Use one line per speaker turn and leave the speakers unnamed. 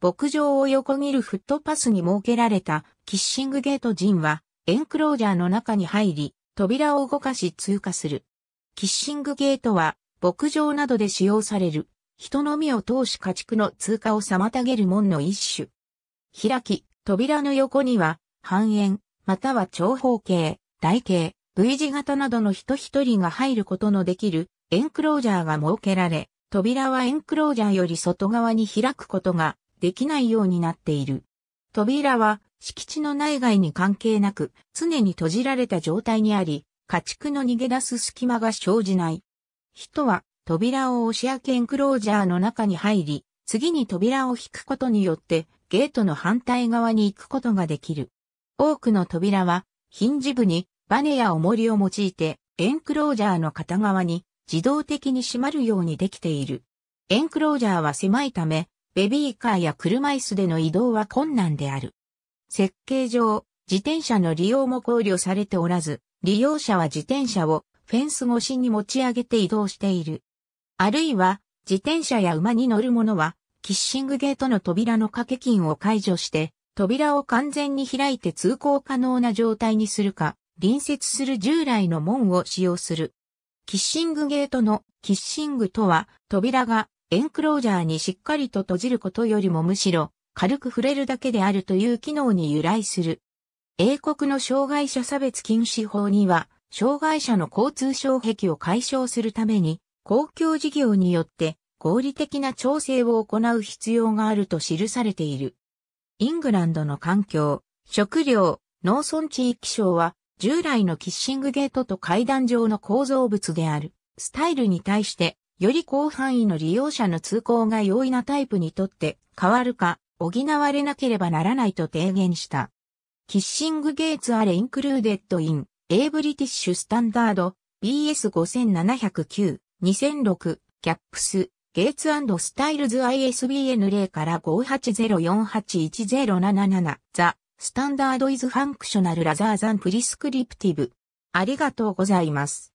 牧場を横切るフットパスに設けられたキッシングゲート陣は、エンクロージャーの中に入り、扉を動かし通過する。キッシングゲートは、牧場などで使用される、人の身を通し家畜の通過を妨げる門の一種。開き、扉の横には、半円、または長方形、台形、V 字型などの人一人が入ることのできる、エンクロージャーが設けられ、扉はエンクロージャーより外側に開くことができないようになっている。扉は敷地の内外に関係なく常に閉じられた状態にあり、家畜の逃げ出す隙間が生じない。人は扉を押し開けエンクロージャーの中に入り、次に扉を引くことによってゲートの反対側に行くことができる。多くの扉はヒンジ部にバネや重りを用いてエンクロージャーの片側に自動的に閉まるようにできている。エンクロージャーは狭いためベビーカーや車椅子での移動は困難である。設計上、自転車の利用も考慮されておらず、利用者は自転車をフェンス越しに持ち上げて移動している。あるいは、自転車や馬に乗る者は、キッシングゲートの扉の掛け金を解除して、扉を完全に開いて通行可能な状態にするか、隣接する従来の門を使用する。キッシングゲートのキッシングとは、扉がエンクロージャーにしっかりと閉じることよりもむしろ軽く触れるだけであるという機能に由来する。英国の障害者差別禁止法には、障害者の交通障壁を解消するために、公共事業によって合理的な調整を行う必要があると記されている。イングランドの環境、食料、農村地域省は、従来のキッシングゲートと階段状の構造物である、スタイルに対して、より広範囲の利用者の通行が容易なタイプにとって変わるか補われなければならないと提言した。キッシングゲーツアレインクルーデッドイン、エイブリティッシュスタンダード、BS5709、2006、キャップス、ゲーツスタイルズ ISBN 0から580481077、ザ、スタンダードイズファンクショナルラザーザンプリスクリプティブ。ありがとうございます。